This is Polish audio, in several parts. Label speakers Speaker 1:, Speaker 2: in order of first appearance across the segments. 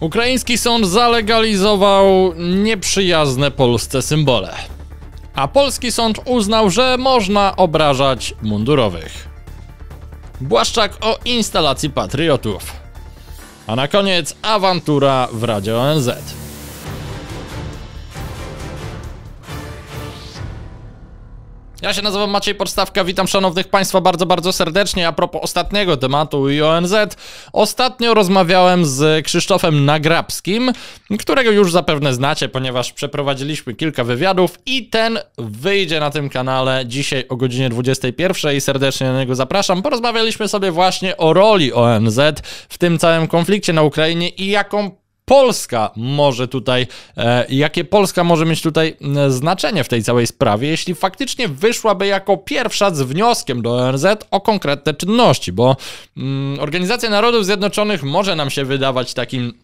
Speaker 1: Ukraiński sąd zalegalizował nieprzyjazne Polsce symbole. A polski sąd uznał, że można obrażać mundurowych. Błaszczak o instalacji patriotów. A na koniec awantura w Radzie ONZ. Ja się nazywam Maciej Podstawka, witam szanownych państwa bardzo, bardzo serdecznie. A propos ostatniego tematu i ONZ, ostatnio rozmawiałem z Krzysztofem Nagrabskim, którego już zapewne znacie, ponieważ przeprowadziliśmy kilka wywiadów i ten wyjdzie na tym kanale dzisiaj o godzinie 21. Serdecznie na niego zapraszam. Porozmawialiśmy sobie właśnie o roli ONZ w tym całym konflikcie na Ukrainie i jaką Polska może tutaj, e, jakie Polska może mieć tutaj znaczenie w tej całej sprawie, jeśli faktycznie wyszłaby jako pierwsza z wnioskiem do ONZ o konkretne czynności, bo mm, Organizacja Narodów Zjednoczonych może nam się wydawać takim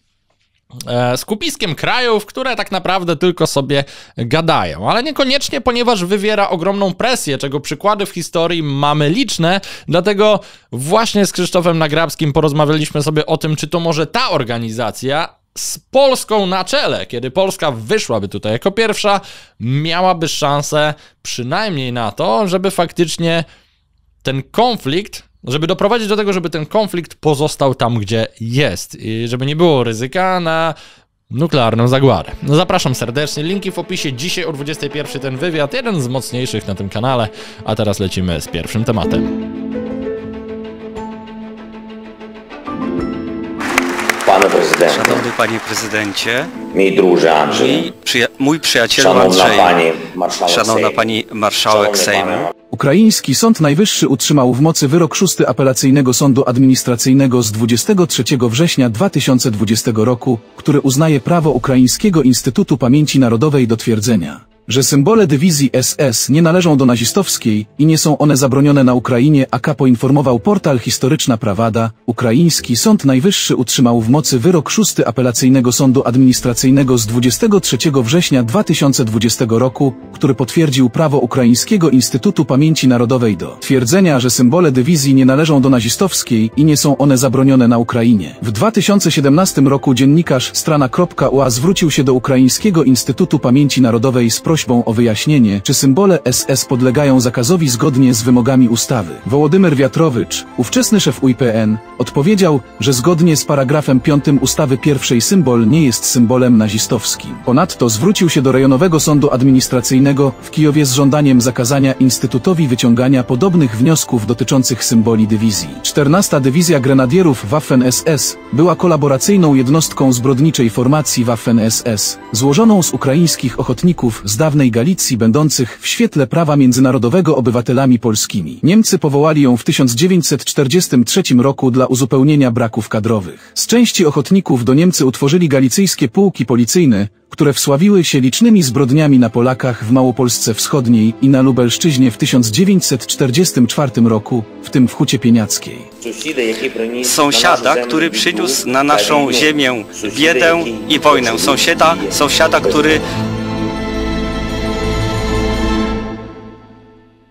Speaker 1: e, skupiskiem krajów, które tak naprawdę tylko sobie gadają, ale niekoniecznie, ponieważ wywiera ogromną presję, czego przykłady w historii mamy liczne, dlatego właśnie z Krzysztofem Nagrabskim porozmawialiśmy sobie o tym, czy to może ta organizacja, z Polską na czele, kiedy Polska wyszłaby tutaj jako pierwsza, miałaby szansę przynajmniej na to, żeby faktycznie ten konflikt, żeby doprowadzić do tego, żeby ten konflikt pozostał tam, gdzie jest i żeby nie było ryzyka na nuklearną zagładę. No zapraszam serdecznie, linki w opisie. Dzisiaj o 21 ten wywiad, jeden z mocniejszych na tym kanale, a teraz lecimy z pierwszym tematem. Szanowny
Speaker 2: Panie Prezydencie.
Speaker 1: Mój druży Andrzej.
Speaker 2: Przyja mój przyjaciel Szanowna Andrzej. Pani Marszałek Szanowna Pani Marszałek Sejmu. Ukraiński Sąd Najwyższy utrzymał w mocy wyrok 6 Apelacyjnego Sądu Administracyjnego z 23 września 2020 roku, który uznaje prawo Ukraińskiego Instytutu Pamięci Narodowej do twierdzenia że symbole dywizji SS nie należą do nazistowskiej i nie są one zabronione na Ukrainie, AK poinformował portal Historyczna Prawada, ukraiński Sąd Najwyższy utrzymał w mocy wyrok 6 Apelacyjnego Sądu Administracyjnego z 23 września 2020 roku, który potwierdził prawo Ukraińskiego Instytutu Pamięci Narodowej do twierdzenia, że symbole dywizji nie należą do nazistowskiej i nie są one zabronione na Ukrainie. W 2017 roku dziennikarz strana.ua zwrócił się do Ukraińskiego Instytutu Pamięci Narodowej z prośbą prośbą o wyjaśnienie, czy symbole SS podlegają zakazowi zgodnie z wymogami ustawy. Wołodymyr Wiatrowicz, ówczesny szef UIPN, odpowiedział, że zgodnie z paragrafem 5 ustawy pierwszej symbol nie jest symbolem nazistowskim. Ponadto zwrócił się do rejonowego sądu administracyjnego w Kijowie z żądaniem zakazania Instytutowi wyciągania podobnych wniosków dotyczących symboli dywizji. 14. Dywizja Grenadierów Waffen-SS była kolaboracyjną jednostką zbrodniczej formacji Waffen-SS, złożoną z ukraińskich ochotników z dawnej Galicji będących w świetle prawa międzynarodowego obywatelami polskimi. Niemcy powołali ją w 1943 roku dla uzupełnienia braków kadrowych. Z części ochotników do Niemcy utworzyli galicyjskie pułki policyjne, które wsławiły się licznymi zbrodniami na Polakach w Małopolsce Wschodniej i na Lubelszczyźnie w 1944 roku, w tym w Hucie Pieniackiej. Sąsiada, który przyniósł na naszą ziemię biedę
Speaker 1: i wojnę. Sąsiada, sąsiada, który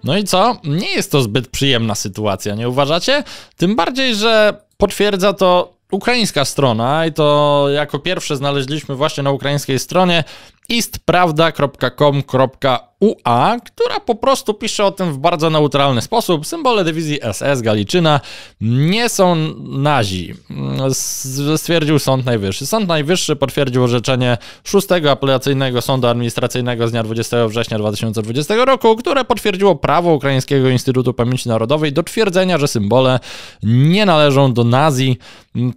Speaker 1: No i co? Nie jest to zbyt przyjemna sytuacja, nie uważacie? Tym bardziej, że potwierdza to ukraińska strona i to jako pierwsze znaleźliśmy właśnie na ukraińskiej stronie istprawda.com.ua, która po prostu pisze o tym w bardzo neutralny sposób. Symbole dywizji SS Galiczyna nie są nazi, stwierdził Sąd Najwyższy. Sąd Najwyższy potwierdził orzeczenie 6 Apelacyjnego Sądu Administracyjnego z dnia 20 września 2020 roku, które potwierdziło prawo Ukraińskiego Instytutu Pamięci Narodowej do twierdzenia, że symbole nie należą do nazi,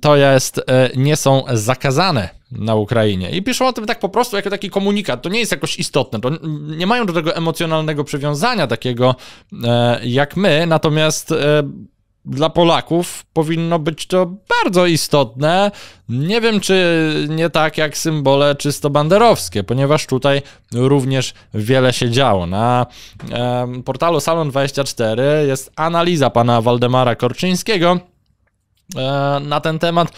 Speaker 1: to jest e, nie są zakazane na Ukrainie. I piszą o tym tak po prostu, jako taki komunikat. To nie jest jakoś istotne, to nie mają do tego emocjonalnego przywiązania takiego e, jak my, natomiast e, dla Polaków powinno być to bardzo istotne. Nie wiem, czy nie tak jak symbole czysto banderowskie, ponieważ tutaj również wiele się działo. Na e, portalu Salon24 jest analiza pana Waldemara Korczyńskiego e, na ten temat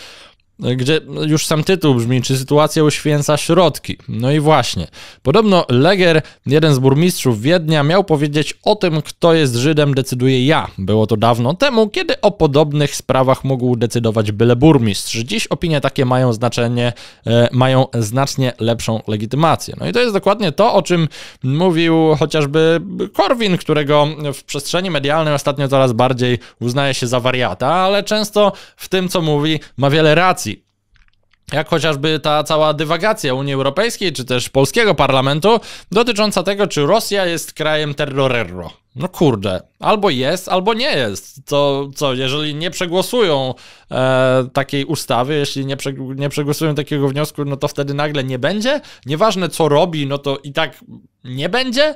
Speaker 1: gdzie już sam tytuł brzmi, czy sytuacja uświęca środki. No i właśnie. Podobno Leger, jeden z burmistrzów Wiednia, miał powiedzieć o tym, kto jest Żydem, decyduje ja. Było to dawno temu, kiedy o podobnych sprawach mógł decydować byle burmistrz. Dziś opinie takie mają znaczenie, e, mają znacznie lepszą legitymację. No i to jest dokładnie to, o czym mówił chociażby Korwin, którego w przestrzeni medialnej ostatnio coraz bardziej uznaje się za wariata, ale często w tym, co mówi, ma wiele racji jak chociażby ta cała dywagacja Unii Europejskiej czy też polskiego parlamentu dotycząca tego, czy Rosja jest krajem terrorero. No kurde, albo jest, albo nie jest. To co, jeżeli nie przegłosują e, takiej ustawy, jeśli nie, prze, nie przegłosują takiego wniosku, no to wtedy nagle nie będzie? Nieważne co robi, no to i tak nie będzie?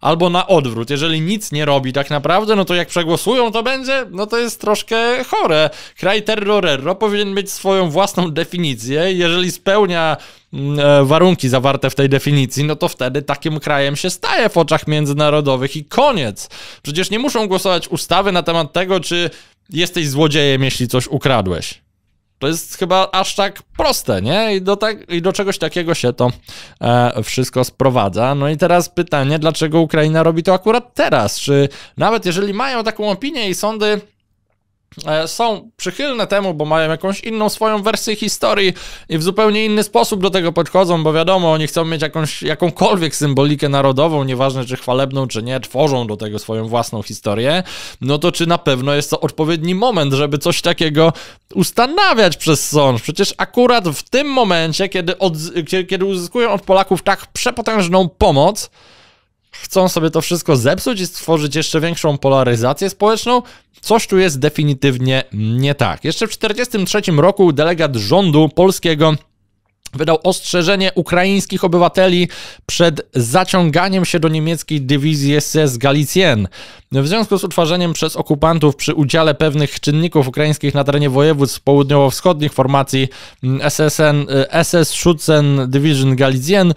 Speaker 1: Albo na odwrót, jeżeli nic nie robi tak naprawdę, no to jak przegłosują to będzie, no to jest troszkę chore. Kraj Terrorero powinien mieć swoją własną definicję, jeżeli spełnia mm, e, warunki zawarte w tej definicji, no to wtedy takim krajem się staje w oczach międzynarodowych i koniec. Przecież nie muszą głosować ustawy na temat tego, czy jesteś złodziejem, jeśli coś ukradłeś. To jest chyba aż tak proste, nie? I do, tak, i do czegoś takiego się to e, wszystko sprowadza. No i teraz pytanie, dlaczego Ukraina robi to akurat teraz? Czy nawet jeżeli mają taką opinię i sądy E, są przychylne temu, bo mają jakąś inną swoją wersję historii i w zupełnie inny sposób do tego podchodzą, bo wiadomo, oni chcą mieć jakąś, jakąkolwiek symbolikę narodową, nieważne czy chwalebną, czy nie, tworzą do tego swoją własną historię, no to czy na pewno jest to odpowiedni moment, żeby coś takiego ustanawiać przez sąd? Przecież akurat w tym momencie, kiedy, od, kiedy uzyskują od Polaków tak przepotężną pomoc, chcą sobie to wszystko zepsuć i stworzyć jeszcze większą polaryzację społeczną. Coś tu jest definitywnie nie tak. Jeszcze w 1943 roku delegat rządu polskiego wydał ostrzeżenie ukraińskich obywateli przed zaciąganiem się do niemieckiej dywizji SS Galicien. W związku z utworzeniem przez okupantów przy udziale pewnych czynników ukraińskich na terenie województw południowo-wschodnich formacji SSN, SS Schutzen Division Galicien,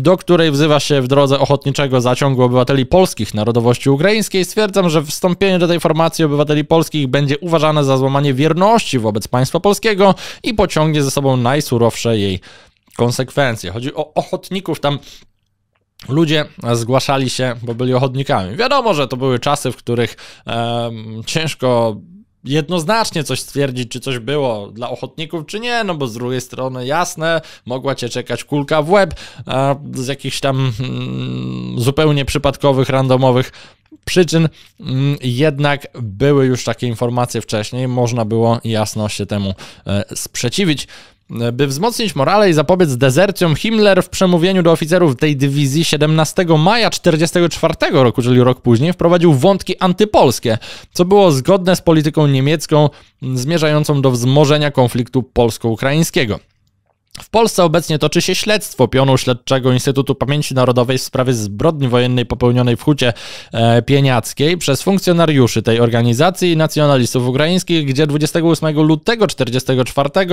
Speaker 1: do której wzywa się w drodze ochotniczego zaciągu obywateli polskich narodowości ukraińskiej, stwierdzam, że wstąpienie do tej formacji obywateli polskich będzie uważane za złamanie wierności wobec państwa polskiego i pociągnie ze sobą najsurowsze jej konsekwencje. Chodzi o ochotników tam. Ludzie zgłaszali się, bo byli ochotnikami. Wiadomo, że to były czasy, w których ciężko jednoznacznie coś stwierdzić, czy coś było dla ochotników, czy nie, no bo z drugiej strony jasne, mogła cię czekać kulka w łeb z jakichś tam mm, zupełnie przypadkowych, randomowych przyczyn, mm, jednak były już takie informacje wcześniej, można było jasno się temu e, sprzeciwić. By wzmocnić morale i zapobiec dezercjom, Himmler w przemówieniu do oficerów tej dywizji 17 maja 1944 roku, czyli rok później, wprowadził wątki antypolskie, co było zgodne z polityką niemiecką zmierzającą do wzmożenia konfliktu polsko-ukraińskiego. W Polsce obecnie toczy się śledztwo pionu śledczego Instytutu Pamięci Narodowej w sprawie zbrodni wojennej popełnionej w Hucie e, Pieniackiej przez funkcjonariuszy tej organizacji i nacjonalistów ukraińskich, gdzie 28 lutego 1944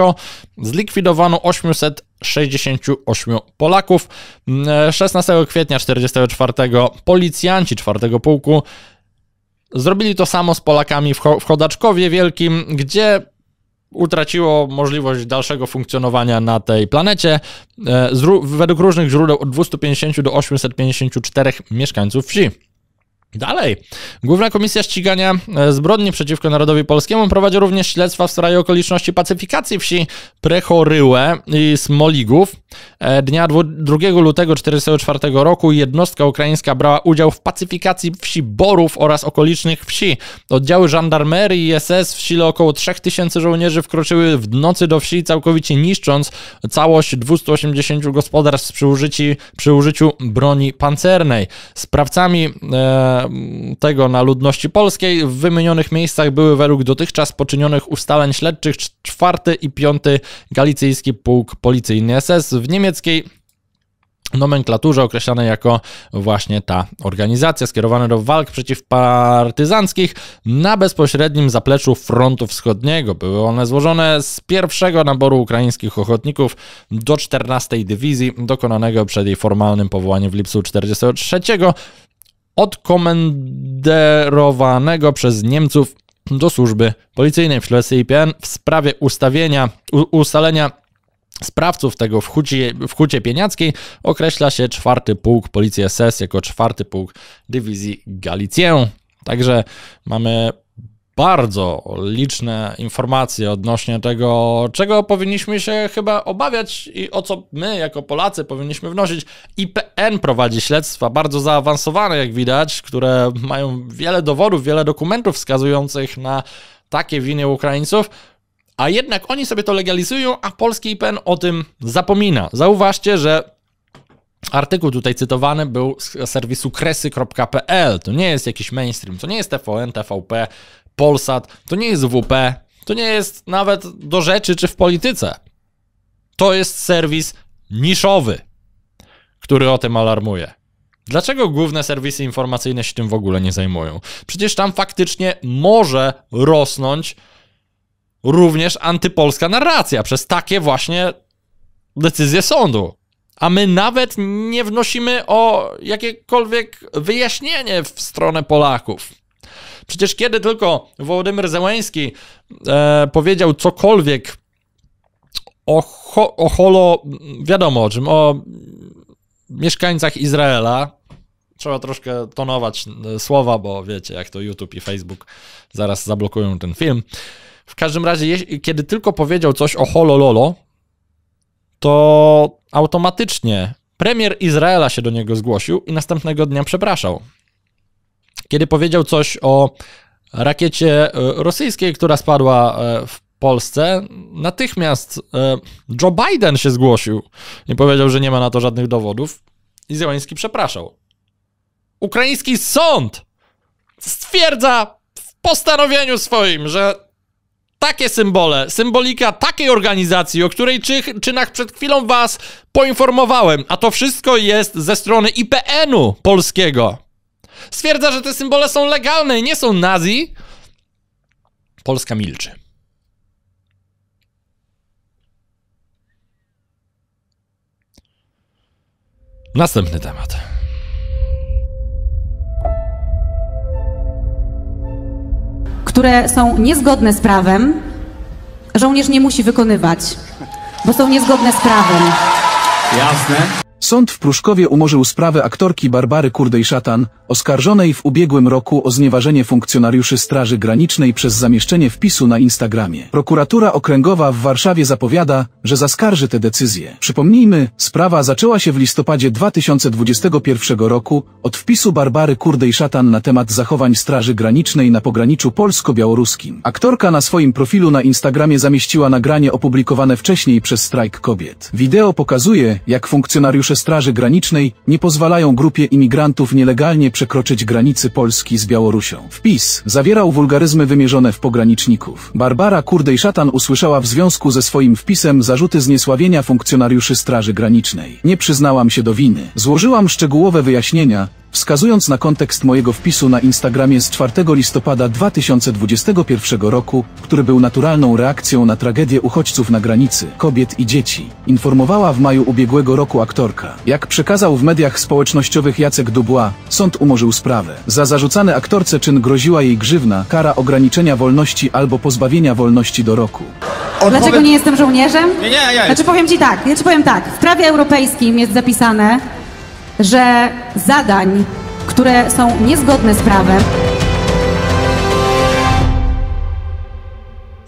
Speaker 1: zlikwidowano 868 Polaków. 16 mm, e, kwietnia 1944 policjanci 4 pułku zrobili to samo z Polakami w Chodaczkowie Wielkim, gdzie utraciło możliwość dalszego funkcjonowania na tej planecie. E, według różnych źródeł od 250 do 854 mieszkańców wsi. Dalej. Główna Komisja Ścigania e, Zbrodni przeciwko Narodowi Polskiemu prowadzi również śledztwa w sprawie okoliczności pacyfikacji wsi Prechoryłe i Smoligów. E, Dnia 2 lutego 1944 roku jednostka ukraińska brała udział w pacyfikacji wsi Borów oraz okolicznych wsi. Oddziały żandarmerii i SS w sile około 3000 żołnierzy wkroczyły w nocy do wsi, całkowicie niszcząc całość 280 gospodarstw przy, przy użyciu broni pancernej. Sprawcami... E, tego na ludności polskiej w wymienionych miejscach były według dotychczas poczynionych ustaleń śledczych czwarty i piąty galicyjski pułk policyjny SS w niemieckiej nomenklaturze określane jako właśnie ta organizacja, skierowane do walk przeciwpartyzanckich na bezpośrednim zapleczu frontu wschodniego. Były one złożone z pierwszego naboru ukraińskich ochotników do 14 Dywizji, dokonanego przed jej formalnym powołaniem w lipcu 1943 odkomenderowanego przez Niemców do służby policyjnej w Szwecji IPN w sprawie ustawienia, ustalenia Sprawców tego w Hucie, w Hucie Pieniackiej określa się czwarty pułk Policji SS jako czwarty pułk dywizji Galicję. Także mamy bardzo liczne informacje odnośnie tego, czego powinniśmy się chyba obawiać i o co my jako Polacy powinniśmy wnosić. IPN prowadzi śledztwa bardzo zaawansowane, jak widać, które mają wiele dowodów, wiele dokumentów wskazujących na takie winy Ukraińców. A jednak oni sobie to legalizują, a polski IPN o tym zapomina. Zauważcie, że Artykuł tutaj cytowany był z serwisu kresy.pl. To nie jest jakiś mainstream, to nie jest TVN, TVP Polsat, to nie jest WP, to nie jest nawet do rzeczy czy w polityce. To jest serwis niszowy, który o tym alarmuje. Dlaczego główne serwisy informacyjne się tym w ogóle nie zajmują? Przecież tam faktycznie może rosnąć również antypolska narracja przez takie właśnie decyzje sądu. A my nawet nie wnosimy o jakiekolwiek wyjaśnienie w stronę Polaków. Przecież kiedy tylko Wołodymyr Zełański e, powiedział cokolwiek o, ho, o holo, wiadomo o czym, o mieszkańcach Izraela, trzeba troszkę tonować e, słowa, bo wiecie, jak to YouTube i Facebook zaraz zablokują ten film. W każdym razie, kiedy tylko powiedział coś o Holololo, to automatycznie premier Izraela się do niego zgłosił i następnego dnia przepraszał kiedy powiedział coś o rakiecie e, rosyjskiej, która spadła e, w Polsce. Natychmiast e, Joe Biden się zgłosił i powiedział, że nie ma na to żadnych dowodów. I Zełański przepraszał. Ukraiński sąd stwierdza w postanowieniu swoim, że takie symbole, symbolika takiej organizacji, o której czynach przed chwilą was poinformowałem, a to wszystko jest ze strony IPN-u polskiego, Stwierdza, że te symbole są legalne i nie są nazi. Polska milczy. Następny temat.
Speaker 2: Które są niezgodne z prawem, żołnierz nie musi wykonywać, bo są niezgodne z prawem. Jasne. Sąd w Pruszkowie umorzył sprawę aktorki Barbary Kurdej-Szatan, oskarżonej w ubiegłym roku o znieważenie funkcjonariuszy Straży Granicznej przez zamieszczenie wpisu na Instagramie. Prokuratura Okręgowa w Warszawie zapowiada, że zaskarży tę decyzję. Przypomnijmy, sprawa zaczęła się w listopadzie 2021 roku od wpisu Barbary Kurdej-Szatan na temat zachowań Straży Granicznej na pograniczu polsko-białoruskim. Aktorka na swoim profilu na Instagramie zamieściła nagranie opublikowane wcześniej przez Strajk Kobiet. Wideo pokazuje, jak funkcjonariusz funkcjonariusze Straży Granicznej nie pozwalają grupie imigrantów nielegalnie przekroczyć granicy Polski z Białorusią. Wpis zawierał wulgaryzmy wymierzone w pograniczników. Barbara Kurdej-Szatan usłyszała w związku ze swoim wpisem zarzuty zniesławienia funkcjonariuszy Straży Granicznej. Nie przyznałam się do winy. Złożyłam szczegółowe wyjaśnienia, Wskazując na kontekst mojego wpisu na Instagramie z 4 listopada 2021 roku, który był naturalną reakcją na tragedię uchodźców na granicy, kobiet i dzieci, informowała w maju ubiegłego roku aktorka. Jak przekazał w mediach społecznościowych Jacek Dubois, sąd umorzył sprawę. Za zarzucany aktorce czyn groziła jej grzywna, kara ograniczenia wolności albo pozbawienia wolności do roku. Odpowiem... Dlaczego nie jestem żołnierzem? Nie, nie, nie. Znaczy powiem Ci tak, ja Ci powiem tak, w prawie europejskim jest zapisane, że zadań, które są niezgodne z prawem,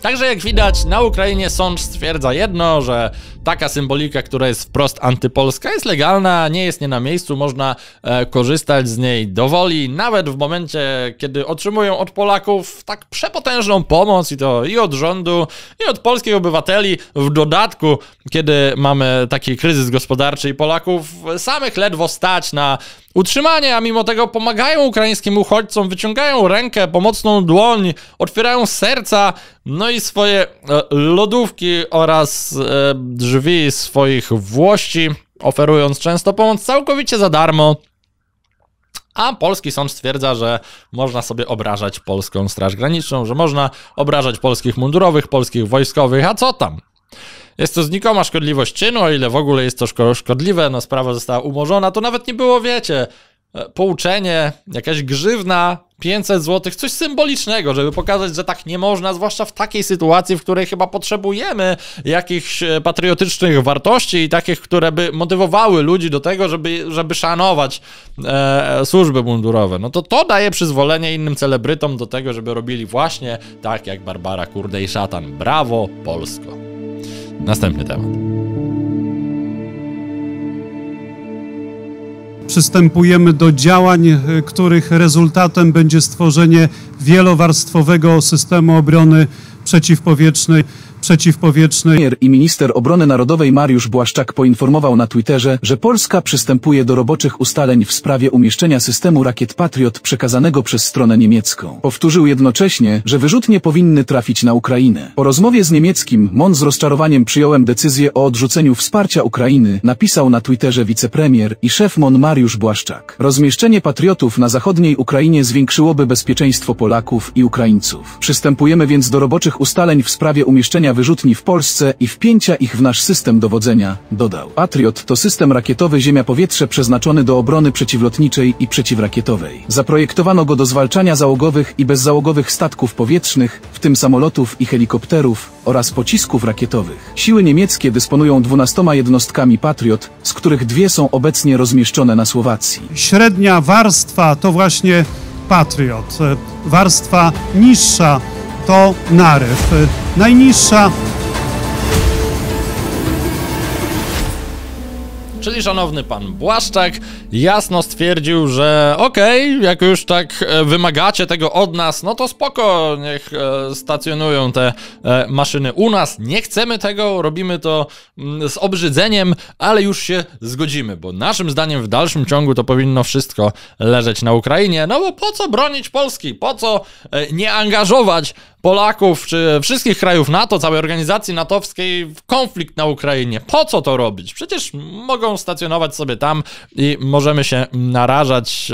Speaker 1: Także jak widać, na Ukrainie sąd stwierdza jedno, że taka symbolika, która jest wprost antypolska, jest legalna, nie jest nie na miejscu, można e, korzystać z niej dowoli, nawet w momencie, kiedy otrzymują od Polaków tak przepotężną pomoc i to i od rządu, i od polskich obywateli. W dodatku, kiedy mamy taki kryzys gospodarczy i Polaków samych ledwo stać na utrzymanie, a mimo tego pomagają ukraińskim uchodźcom, wyciągają rękę, pomocną dłoń, otwierają serca, no i swoje e, lodówki oraz e, drzwi swoich włości, oferując często pomoc całkowicie za darmo. A polski sąd stwierdza, że można sobie obrażać polską Straż Graniczną, że można obrażać polskich mundurowych, polskich wojskowych, a co tam? Jest to znikoma szkodliwość czynu, o ile w ogóle jest to szkodliwe, no sprawa została umorzona, to nawet nie było, wiecie, E, pouczenie, jakaś grzywna, 500 zł, coś symbolicznego, żeby pokazać, że tak nie można, zwłaszcza w takiej sytuacji, w której chyba potrzebujemy jakichś e, patriotycznych wartości i takich, które by motywowały ludzi do tego, żeby, żeby szanować e, służby mundurowe. No to to daje przyzwolenie innym celebrytom do tego, żeby robili właśnie tak jak Barbara kurde i Szatan. Brawo, Polsko. Następny temat.
Speaker 2: przystępujemy do działań, e, których rezultatem będzie stworzenie wielowarstwowego systemu obrony przeciwpowietrznej przeciwpowietrznej. Premier i minister obrony narodowej Mariusz Błaszczak poinformował na Twitterze, że Polska przystępuje do roboczych ustaleń w sprawie umieszczenia systemu rakiet Patriot przekazanego przez stronę niemiecką. Powtórzył jednocześnie, że wyrzutnie powinny trafić na Ukrainę. Po rozmowie z niemieckim MON z rozczarowaniem przyjąłem decyzję o odrzuceniu wsparcia Ukrainy, napisał na Twitterze wicepremier i szef MON Mariusz Błaszczak. Rozmieszczenie Patriotów na zachodniej Ukrainie zwiększyłoby bezpieczeństwo Polaków i Ukraińców. Przystępujemy więc do roboczych ustaleń w sprawie umieszczenia uruchomienia wyrzutni w Polsce i wpięcia ich w nasz system dowodzenia, dodał. Patriot to system rakietowy ziemia-powietrze przeznaczony do obrony przeciwlotniczej i przeciwrakietowej. Zaprojektowano go do zwalczania załogowych i bezzałogowych statków powietrznych, w tym samolotów i helikopterów, oraz pocisków rakietowych. Siły niemieckie dysponują 12 jednostkami Patriot, z których dwie są obecnie rozmieszczone na Słowacji. Średnia warstwa to właśnie Patriot. Warstwa niższa to naryw. Najniższa
Speaker 1: Czyli szanowny pan Błaszczak jasno stwierdził, że okej, okay, jak już tak e, wymagacie tego od nas, no to spoko, niech e, stacjonują te e, maszyny u nas. Nie chcemy tego, robimy to mm, z obrzydzeniem, ale już się zgodzimy, bo naszym zdaniem w dalszym ciągu to powinno wszystko leżeć na Ukrainie. No bo po co bronić Polski? Po co nie angażować Polaków czy wszystkich krajów NATO, całej organizacji natowskiej w konflikt na Ukrainie. Po co to robić? Przecież mogą stacjonować sobie tam i możemy się narażać,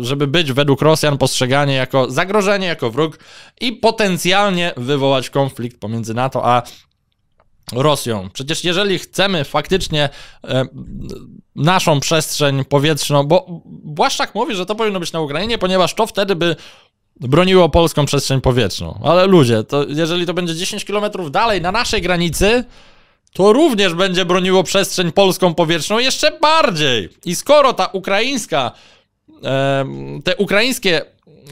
Speaker 1: e, żeby być według Rosjan postrzegani jako zagrożenie, jako wróg i potencjalnie wywołać konflikt pomiędzy NATO a Rosją. Przecież jeżeli chcemy faktycznie e, naszą przestrzeń powietrzną, bo Błaszczak mówi, że to powinno być na Ukrainie, ponieważ to wtedy by broniło polską przestrzeń powietrzną. Ale ludzie, to jeżeli to będzie 10 km dalej na naszej granicy, to również będzie broniło przestrzeń polską powietrzną jeszcze bardziej. I skoro ta ukraińska, te ukraińskie,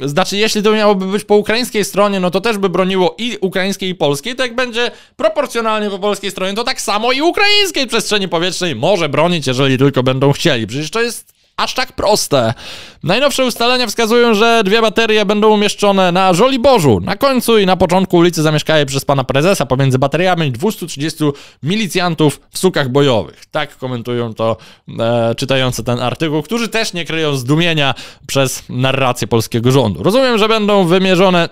Speaker 1: znaczy jeśli to miałoby być po ukraińskiej stronie, no to też by broniło i ukraińskiej i polskiej, tak będzie proporcjonalnie po polskiej stronie, to tak samo i ukraińskiej przestrzeni powietrznej może bronić, jeżeli tylko będą chcieli. Przecież to jest aż tak proste. Najnowsze ustalenia wskazują, że dwie baterie będą umieszczone na Żoliborzu, na końcu i na początku ulicy zamieszkałej przez pana prezesa pomiędzy bateriami 230 milicjantów w sukach bojowych. Tak komentują to e, czytający ten artykuł, którzy też nie kryją zdumienia przez narrację polskiego rządu. Rozumiem, że będą wymierzone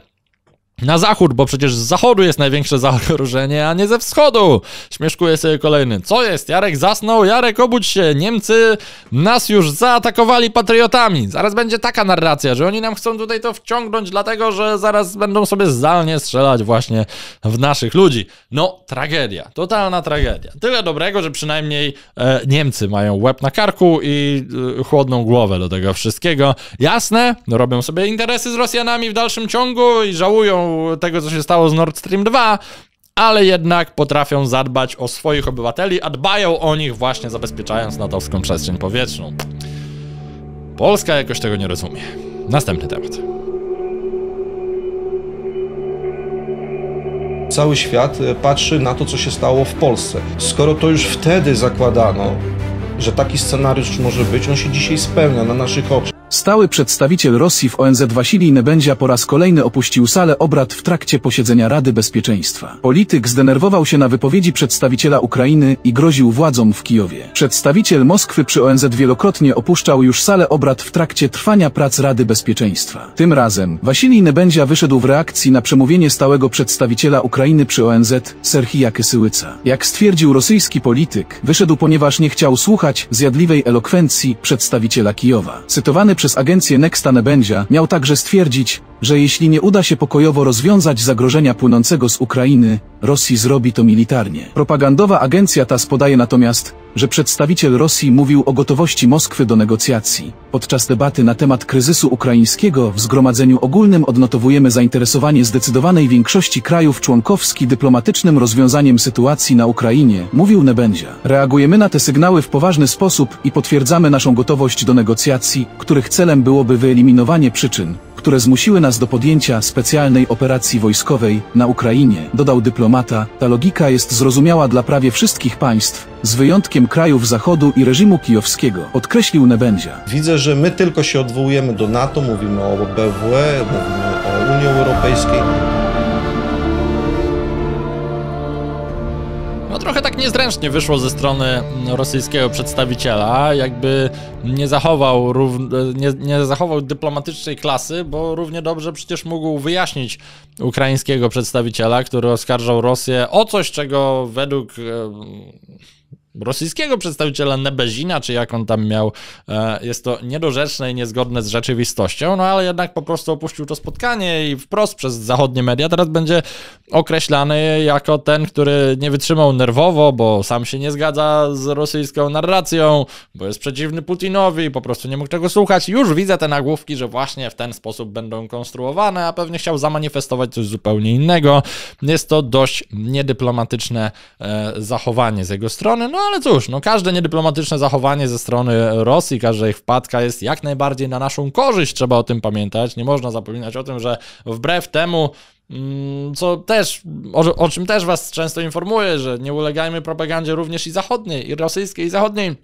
Speaker 1: na zachód, bo przecież z zachodu jest największe zagrożenie, a nie ze wschodu. Śmieszkuje sobie kolejny. Co jest? Jarek zasnął, Jarek obudź się. Niemcy nas już zaatakowali patriotami. Zaraz będzie taka narracja, że oni nam chcą tutaj to wciągnąć, dlatego że zaraz będą sobie zdalnie strzelać właśnie w naszych ludzi. No, tragedia. Totalna tragedia. Tyle dobrego, że przynajmniej e, Niemcy mają łeb na karku i e, chłodną głowę do tego wszystkiego. Jasne, robią sobie interesy z Rosjanami w dalszym ciągu i żałują tego, co się stało z Nord Stream 2, ale jednak potrafią zadbać o swoich obywateli, a dbają o nich właśnie zabezpieczając natowską przestrzeń powietrzną. Polska jakoś tego nie rozumie. Następny temat.
Speaker 2: Cały świat e, patrzy na to, co się stało w Polsce. Skoro to już wtedy zakładano, że taki scenariusz może być, on się dzisiaj spełnia na naszych oczach. Stały przedstawiciel Rosji w ONZ Wasilij Nebędzia po raz kolejny opuścił salę obrad w trakcie posiedzenia Rady Bezpieczeństwa. Polityk zdenerwował się na wypowiedzi przedstawiciela Ukrainy i groził władzom w Kijowie. Przedstawiciel Moskwy przy ONZ wielokrotnie opuszczał już salę obrad w trakcie trwania prac Rady Bezpieczeństwa. Tym razem Wasilij Nebędzia wyszedł w reakcji na przemówienie stałego przedstawiciela Ukrainy przy ONZ Serhija Kysyłyca. Jak stwierdził rosyjski polityk, wyszedł ponieważ nie chciał słuchać zjadliwej elokwencji przedstawiciela Kijowa. Cytowany przez agencję Nexta Nebędzia miał także stwierdzić, że jeśli nie uda się pokojowo rozwiązać zagrożenia płynącego z Ukrainy, Rosji zrobi to militarnie. Propagandowa agencja ta podaje natomiast, że przedstawiciel Rosji mówił o gotowości Moskwy do negocjacji. Podczas debaty na temat kryzysu ukraińskiego w Zgromadzeniu Ogólnym odnotowujemy zainteresowanie zdecydowanej większości krajów członkowskich dyplomatycznym rozwiązaniem sytuacji na Ukrainie, mówił Nebędzia. Reagujemy na te sygnały w poważny sposób i potwierdzamy naszą gotowość do negocjacji, których celem byłoby wyeliminowanie przyczyn, które zmusiły nas do podjęcia specjalnej operacji wojskowej na Ukrainie, dodał dyplomata, ta logika jest zrozumiała dla prawie wszystkich państw, z wyjątkiem krajów Zachodu i reżimu kijowskiego, podkreślił Nebędzia. Widzę, że my tylko się odwołujemy do NATO, mówimy o BWE, mówimy o Unii Europejskiej.
Speaker 1: niezręcznie wyszło ze strony rosyjskiego przedstawiciela, jakby nie zachował, nie, nie zachował dyplomatycznej klasy, bo równie dobrze przecież mógł wyjaśnić ukraińskiego przedstawiciela, który oskarżał Rosję o coś, czego według rosyjskiego przedstawiciela Nebezina, czy jak on tam miał. E, jest to niedorzeczne i niezgodne z rzeczywistością, no ale jednak po prostu opuścił to spotkanie i wprost przez zachodnie media teraz będzie określany jako ten, który nie wytrzymał nerwowo, bo sam się nie zgadza z rosyjską narracją, bo jest przeciwny Putinowi, po prostu nie mógł czego słuchać. Już widzę te nagłówki, że właśnie w ten sposób będą konstruowane, a pewnie chciał zamanifestować coś zupełnie innego. Jest to dość niedyplomatyczne e, zachowanie z jego strony, no ale cóż, no każde niedyplomatyczne zachowanie ze strony Rosji, każda ich wpadka jest jak najbardziej na naszą korzyść, trzeba o tym pamiętać. Nie można zapominać o tym, że wbrew temu, mm, co też, o, o czym też was często informuję, że nie ulegajmy propagandzie również i zachodniej, i rosyjskiej, i zachodniej.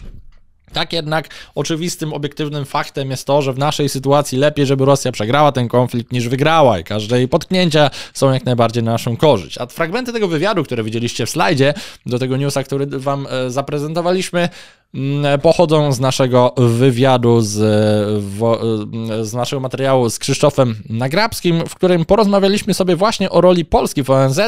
Speaker 1: Tak jednak oczywistym, obiektywnym faktem jest to, że w naszej sytuacji lepiej, żeby Rosja przegrała ten konflikt niż wygrała i każde jej potknięcia są jak najbardziej na naszą korzyść. A fragmenty tego wywiadu, które widzieliście w slajdzie do tego newsa, który wam e, zaprezentowaliśmy, mm, e, pochodzą z naszego wywiadu, z, e, z naszego materiału z Krzysztofem Nagrabskim, w którym porozmawialiśmy sobie właśnie o roli Polski w ONZ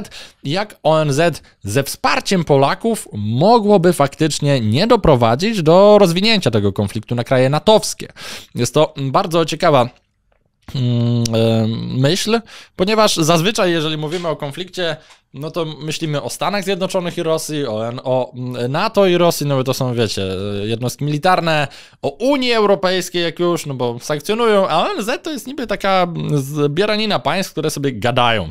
Speaker 1: i jak ONZ ze wsparciem Polaków mogłoby faktycznie nie doprowadzić do rozwinięcia tego konfliktu na kraje natowskie. Jest to bardzo ciekawa mm, e, myśl, ponieważ zazwyczaj, jeżeli mówimy o konflikcie, no to myślimy o Stanach Zjednoczonych i Rosji, o, o mm, NATO i Rosji, no bo to są, wiecie, e, jednostki militarne, o Unii Europejskiej jak już, no bo sankcjonują, a ONZ to jest niby taka mm, zbieranina państw, które sobie gadają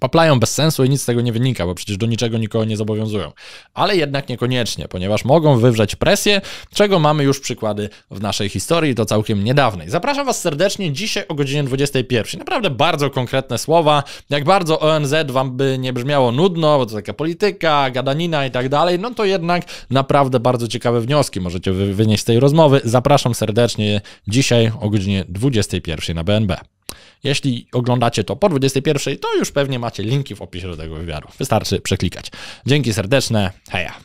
Speaker 1: paplają bez sensu i nic z tego nie wynika, bo przecież do niczego nikogo nie zobowiązują. Ale jednak niekoniecznie, ponieważ mogą wywrzeć presję, czego mamy już przykłady w naszej historii, to całkiem niedawnej. Zapraszam Was serdecznie dzisiaj o godzinie 21. Naprawdę bardzo konkretne słowa, jak bardzo ONZ Wam by nie brzmiało nudno, bo to taka polityka, gadanina i tak dalej, no to jednak naprawdę bardzo ciekawe wnioski możecie wynieść z tej rozmowy. Zapraszam serdecznie dzisiaj o godzinie 21 na BNB. Jeśli oglądacie to po 21, to już pewnie macie linki w opisie do tego wywiadu. Wystarczy przeklikać. Dzięki serdeczne, heja!